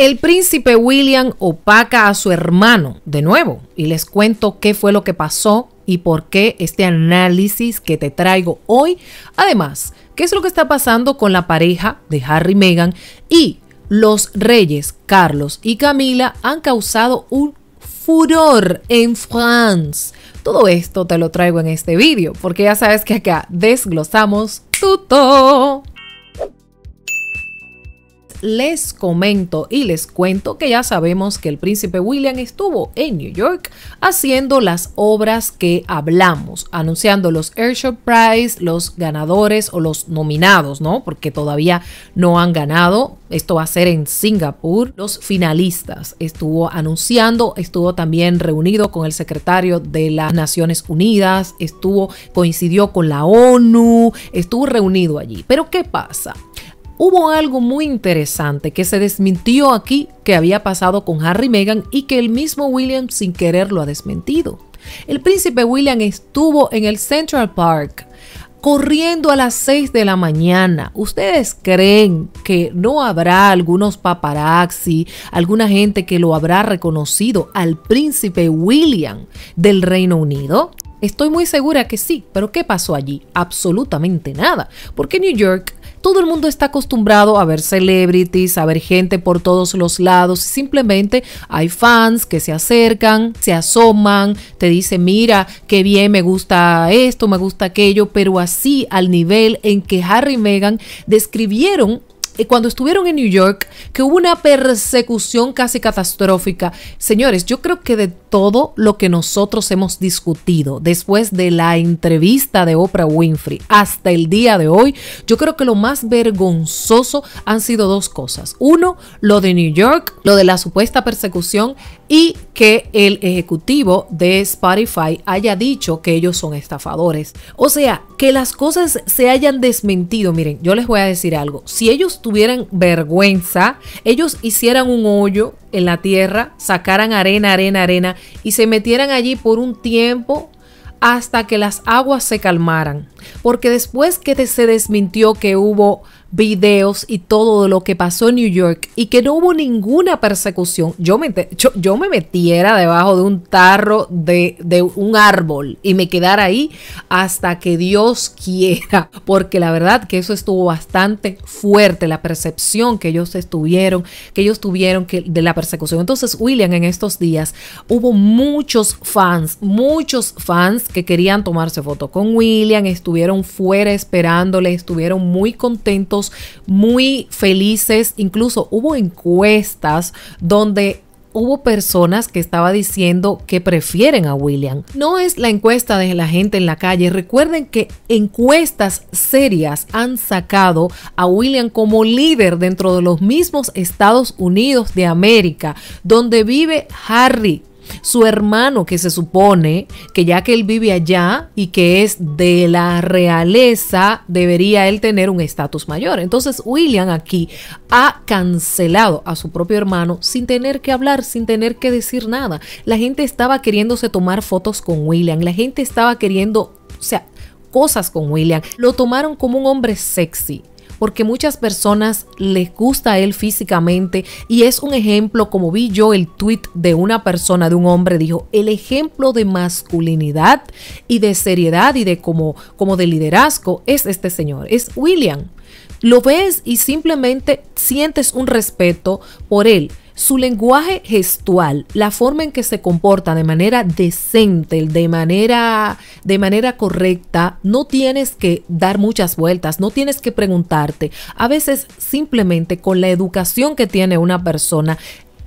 El príncipe William opaca a su hermano de nuevo y les cuento qué fue lo que pasó y por qué este análisis que te traigo hoy. Además, qué es lo que está pasando con la pareja de Harry y Meghan y los reyes Carlos y Camila han causado un furor en France. Todo esto te lo traigo en este vídeo porque ya sabes que acá desglosamos todo les comento y les cuento que ya sabemos que el príncipe William estuvo en New York haciendo las obras que hablamos, anunciando los Airshow Prize, los ganadores o los nominados, ¿no? Porque todavía no han ganado. Esto va a ser en Singapur. Los finalistas estuvo anunciando, estuvo también reunido con el secretario de las Naciones Unidas, estuvo coincidió con la ONU, estuvo reunido allí. Pero ¿qué pasa? hubo algo muy interesante que se desmintió aquí que había pasado con Harry Meghan y que el mismo William sin querer lo ha desmentido. El príncipe William estuvo en el Central Park corriendo a las 6 de la mañana. ¿Ustedes creen que no habrá algunos paparazzi, alguna gente que lo habrá reconocido al príncipe William del Reino Unido? Estoy muy segura que sí, pero ¿qué pasó allí? Absolutamente nada, porque New York todo el mundo está acostumbrado a ver celebrities, a ver gente por todos los lados. Simplemente hay fans que se acercan, se asoman, te dicen, mira, qué bien, me gusta esto, me gusta aquello, pero así al nivel en que Harry y Meghan describieron eh, cuando estuvieron en New York, que hubo una persecución casi catastrófica. Señores, yo creo que de todo lo que nosotros hemos discutido después de la entrevista de Oprah Winfrey hasta el día de hoy, yo creo que lo más vergonzoso han sido dos cosas. Uno, lo de New York, lo de la supuesta persecución y que el ejecutivo de Spotify haya dicho que ellos son estafadores. O sea, que las cosas se hayan desmentido. Miren, yo les voy a decir algo. Si ellos tuvieron tuvieran vergüenza, ellos hicieran un hoyo en la tierra, sacaran arena, arena, arena y se metieran allí por un tiempo hasta que las aguas se calmaran. Porque después que se desmintió que hubo videos y todo lo que pasó en New York y que no hubo ninguna persecución, yo me, metiera debajo de un tarro de, un árbol y me quedara ahí hasta que Dios quiera, porque la verdad que eso estuvo bastante fuerte, la percepción que ellos estuvieron, que ellos tuvieron que, de la persecución. Entonces, William, en estos días hubo muchos fans, muchos fans que querían tomarse foto con William, estuvieron fuera esperándole, estuvieron muy contentos muy felices, incluso hubo encuestas donde hubo personas que estaba diciendo que prefieren a William. No es la encuesta de la gente en la calle. Recuerden que encuestas serias han sacado a William como líder dentro de los mismos Estados Unidos de América, donde vive Harry su hermano que se supone que ya que él vive allá y que es de la realeza, debería él tener un estatus mayor. Entonces William aquí ha cancelado a su propio hermano sin tener que hablar, sin tener que decir nada. La gente estaba queriéndose tomar fotos con William, la gente estaba queriendo, o sea, cosas con William. Lo tomaron como un hombre sexy porque muchas personas les gusta a él físicamente y es un ejemplo, como vi yo el tweet de una persona, de un hombre, dijo, el ejemplo de masculinidad y de seriedad y de como, como de liderazgo es este señor, es William. Lo ves y simplemente sientes un respeto por él. Su lenguaje gestual, la forma en que se comporta de manera decente, de manera, de manera correcta, no tienes que dar muchas vueltas, no tienes que preguntarte. A veces simplemente con la educación que tiene una persona,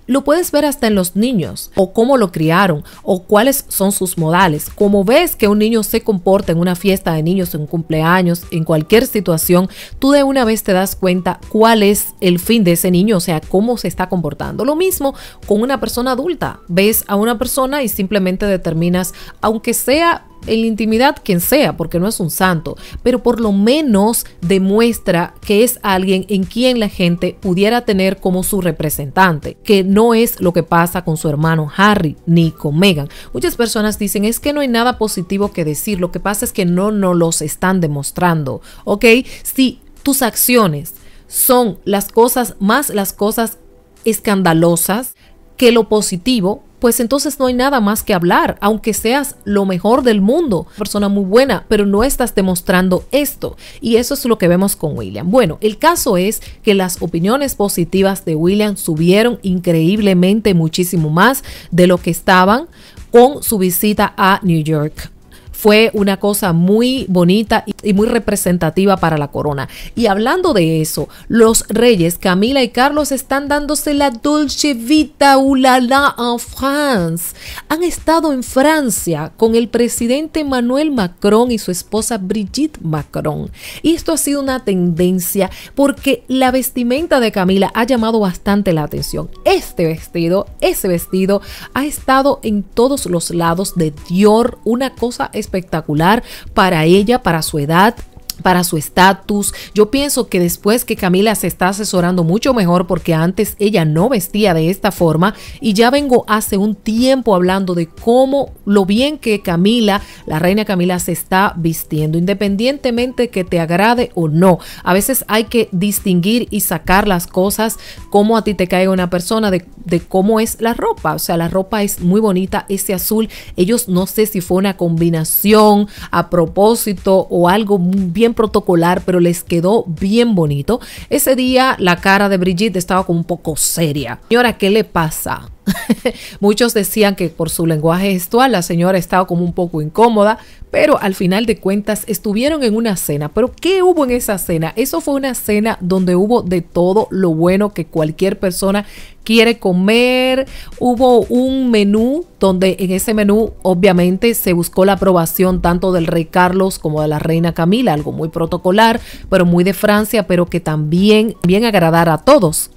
lo puedes ver hasta en los niños, o cómo lo criaron, o cuáles son sus modales. Como ves que un niño se comporta en una fiesta de niños, en un cumpleaños, en cualquier situación, tú de una vez te das cuenta cuál es el fin de ese niño, o sea, cómo se está comportando. Lo mismo con una persona adulta. Ves a una persona y simplemente determinas, aunque sea en la intimidad quien sea, porque no es un santo, pero por lo menos demuestra que es alguien en quien la gente pudiera tener como su representante, que no es lo que pasa con su hermano Harry ni con Meghan. Muchas personas dicen es que no hay nada positivo que decir, lo que pasa es que no nos los están demostrando, ¿ok? Si tus acciones son las cosas más las cosas escandalosas que lo positivo, pues entonces no hay nada más que hablar, aunque seas lo mejor del mundo, persona muy buena, pero no estás demostrando esto. Y eso es lo que vemos con William. Bueno, el caso es que las opiniones positivas de William subieron increíblemente muchísimo más de lo que estaban con su visita a New York fue una cosa muy bonita y muy representativa para la corona. Y hablando de eso, los reyes Camila y Carlos están dándose la dolce vita ulala en France. Han estado en Francia con el presidente Emmanuel Macron y su esposa Brigitte Macron. Y esto ha sido una tendencia porque la vestimenta de Camila ha llamado bastante la atención. Este vestido, ese vestido ha estado en todos los lados de Dior, una cosa espectacular para ella, para su edad ciudad para su estatus. Yo pienso que después que Camila se está asesorando mucho mejor porque antes ella no vestía de esta forma y ya vengo hace un tiempo hablando de cómo lo bien que Camila, la reina Camila se está vistiendo, independientemente que te agrade o no. A veces hay que distinguir y sacar las cosas como a ti te cae una persona de, de cómo es la ropa. O sea, la ropa es muy bonita, ese azul, ellos no sé si fue una combinación a propósito o algo bien protocolar, pero les quedó bien bonito. Ese día la cara de Brigitte estaba como un poco seria. Señora, ¿qué le pasa? Muchos decían que por su lenguaje gestual la señora estaba como un poco incómoda, pero al final de cuentas estuvieron en una cena. ¿Pero qué hubo en esa cena? Eso fue una cena donde hubo de todo lo bueno que cualquier persona quiere comer. Hubo un menú donde en ese menú obviamente se buscó la aprobación tanto del rey Carlos como de la reina Camila, algo muy protocolar, pero muy de Francia, pero que también bien agradar a todos.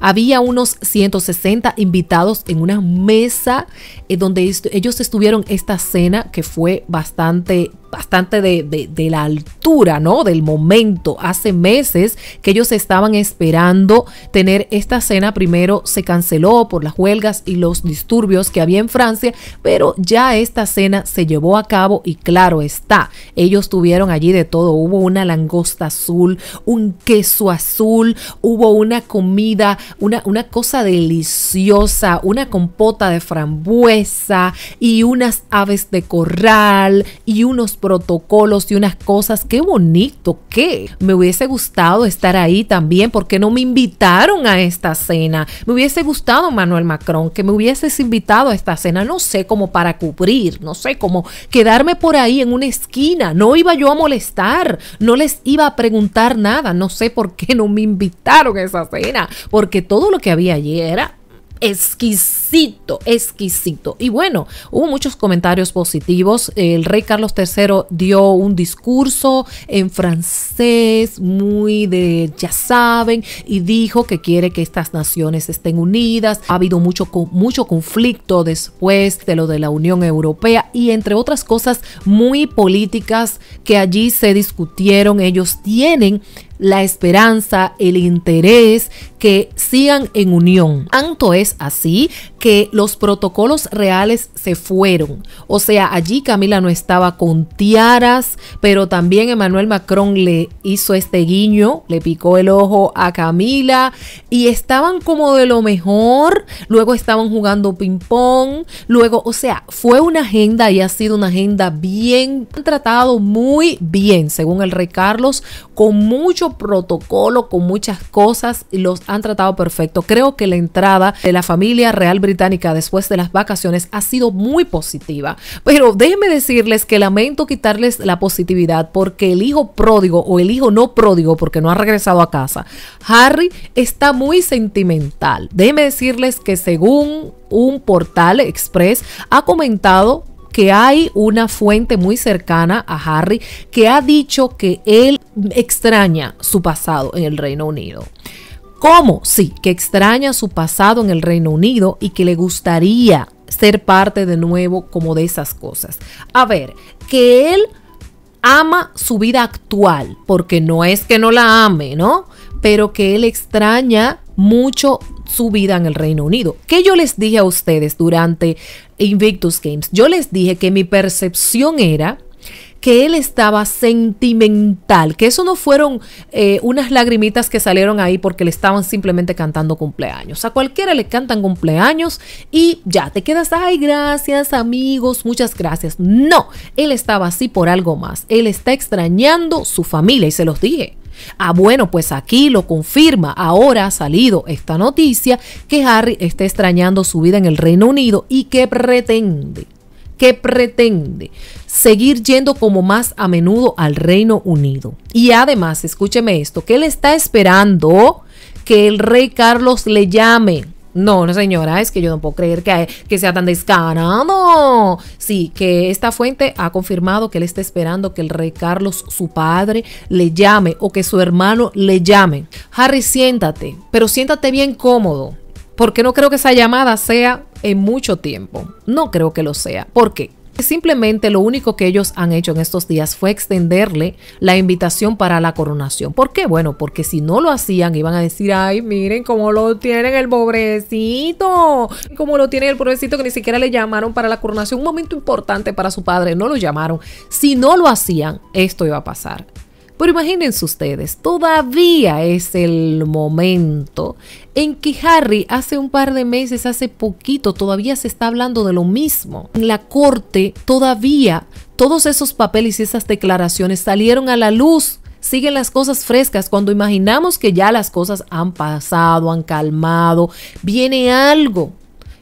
Había unos 160 invitados en una mesa eh, donde ellos estuvieron esta cena que fue bastante bastante de, de, la altura, ¿no? Del momento. Hace meses que ellos estaban esperando tener esta cena. Primero se canceló por las huelgas y los disturbios que había en Francia, pero ya esta cena se llevó a cabo y claro está, ellos tuvieron allí de todo. Hubo una langosta azul, un queso azul, hubo una comida, una, una cosa deliciosa, una compota de frambuesa y unas aves de corral y unos protocolos y unas cosas. Qué bonito, qué. Me hubiese gustado estar ahí también. porque no me invitaron a esta cena? Me hubiese gustado, Manuel Macron, que me hubieses invitado a esta cena. No sé cómo para cubrir, no sé cómo quedarme por ahí en una esquina. No iba yo a molestar, no les iba a preguntar nada. No sé por qué no me invitaron a esa cena. Porque todo lo que había allí era exquisito, exquisito. Y bueno, hubo muchos comentarios positivos. El rey Carlos III dio un discurso en francés muy de ya saben y dijo que quiere que estas naciones estén unidas. Ha habido mucho, mucho conflicto después de lo de la Unión Europea y entre otras cosas muy políticas que allí se discutieron. Ellos tienen la esperanza, el interés que sigan en unión. Tanto es así que los protocolos reales se fueron. O sea, allí Camila no estaba con tiaras, pero también Emmanuel Macron le hizo este guiño, le picó el ojo a Camila y estaban como de lo mejor. Luego estaban jugando ping-pong. Luego, o sea, fue una agenda y ha sido una agenda bien tratado, muy bien, según el rey Carlos, con mucho protocolo, con muchas cosas. Los han tratado perfecto. Creo que la entrada de la familia real británica después de las vacaciones ha sido muy positiva. Pero déjenme decirles que lamento quitarles la positividad porque el hijo pródigo o el hijo no pródigo porque no ha regresado a casa, Harry está muy sentimental. Déjenme decirles que según un portal express ha comentado que hay una fuente muy cercana a Harry que ha dicho que él extraña su pasado en el Reino Unido. ¿Cómo? sí, que extraña su pasado en el Reino Unido y que le gustaría ser parte de nuevo como de esas cosas. A ver, que él ama su vida actual, porque no es que no la ame, ¿no? Pero que él extraña mucho su vida en el Reino Unido. ¿Qué yo les dije a ustedes durante Invictus Games? Yo les dije que mi percepción era que él estaba sentimental, que eso no fueron eh, unas lagrimitas que salieron ahí porque le estaban simplemente cantando cumpleaños. A cualquiera le cantan cumpleaños y ya te quedas, ay, gracias amigos, muchas gracias. No, él estaba así por algo más. Él está extrañando su familia y se los dije. Ah, bueno, pues aquí lo confirma. Ahora ha salido esta noticia que Harry está extrañando su vida en el Reino Unido y que pretende que pretende seguir yendo como más a menudo al Reino Unido. Y además, escúcheme esto, que él está esperando que el rey Carlos le llame. No, no señora, es que yo no puedo creer que, que sea tan descarado. Sí, que esta fuente ha confirmado que él está esperando que el rey Carlos, su padre, le llame o que su hermano le llame. Harry, siéntate, pero siéntate bien cómodo, porque no creo que esa llamada sea en mucho tiempo. No creo que lo sea. ¿Por qué? Simplemente lo único que ellos han hecho en estos días fue extenderle la invitación para la coronación. ¿Por qué? Bueno, porque si no lo hacían iban a decir, ay, miren cómo lo tienen el pobrecito, cómo lo tienen el pobrecito que ni siquiera le llamaron para la coronación, un momento importante para su padre, no lo llamaron. Si no lo hacían, esto iba a pasar. Pero imagínense ustedes, todavía es el momento en que Harry hace un par de meses, hace poquito, todavía se está hablando de lo mismo. En la corte todavía todos esos papeles y esas declaraciones salieron a la luz siguen las cosas frescas, cuando imaginamos que ya las cosas han pasado, han calmado, viene algo,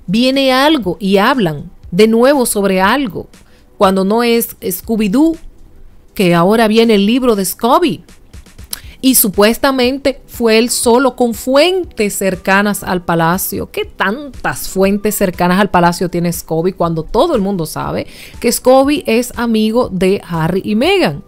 viene algo y hablan de nuevo sobre algo. Cuando no es Scooby-Doo, ahora viene el libro de Scoby, Y supuestamente fue él solo con fuentes cercanas al palacio. ¿Qué tantas fuentes cercanas al palacio tiene Scobie cuando todo el mundo sabe que Scobie es amigo de Harry y Meghan?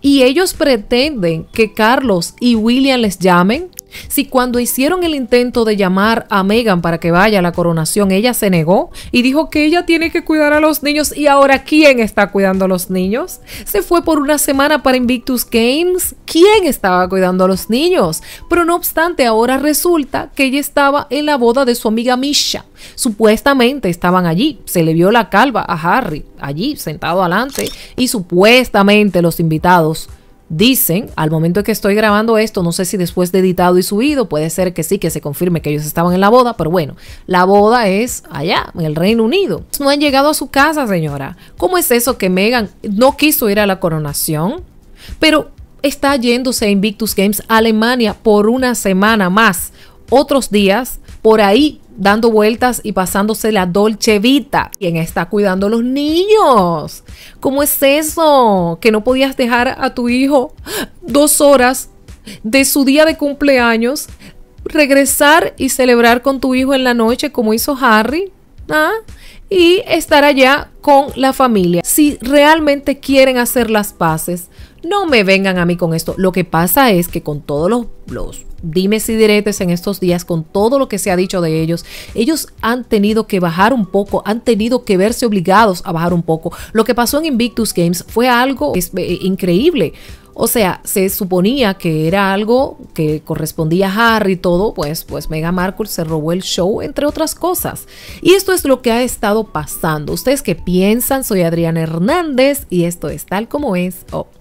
Y ellos pretenden que Carlos y William les llamen si cuando hicieron el intento de llamar a Megan para que vaya a la coronación, ella se negó y dijo que ella tiene que cuidar a los niños y ahora ¿quién está cuidando a los niños? Se fue por una semana para Invictus Games. ¿Quién estaba cuidando a los niños? Pero no obstante, ahora resulta que ella estaba en la boda de su amiga Misha. Supuestamente estaban allí. Se le vio la calva a Harry allí sentado adelante y supuestamente los invitados Dicen, al momento que estoy grabando esto, no sé si después de editado y subido, puede ser que sí, que se confirme que ellos estaban en la boda, pero bueno, la boda es allá, en el Reino Unido. No han llegado a su casa, señora. ¿Cómo es eso que Megan no quiso ir a la coronación? Pero está yéndose a Invictus Games Alemania por una semana más. Otros días, por ahí dando vueltas y pasándose la Dolce Vita. ¿Quién está cuidando los niños? ¿Cómo es eso? Que no podías dejar a tu hijo dos horas de su día de cumpleaños, regresar y celebrar con tu hijo en la noche como hizo Harry. ¿Ah? Y estar allá con la familia. Si realmente quieren hacer las paces, no me vengan a mí con esto. Lo que pasa es que con todos los Dime si diretes en estos días con todo lo que se ha dicho de ellos. Ellos han tenido que bajar un poco, han tenido que verse obligados a bajar un poco. Lo que pasó en Invictus Games fue algo eh, increíble. O sea, se suponía que era algo que correspondía a Harry y todo, pues, pues Mega Markle se robó el show, entre otras cosas. Y esto es lo que ha estado pasando. ¿Ustedes qué piensan? Soy Adriana Hernández y esto es tal como es. Oh.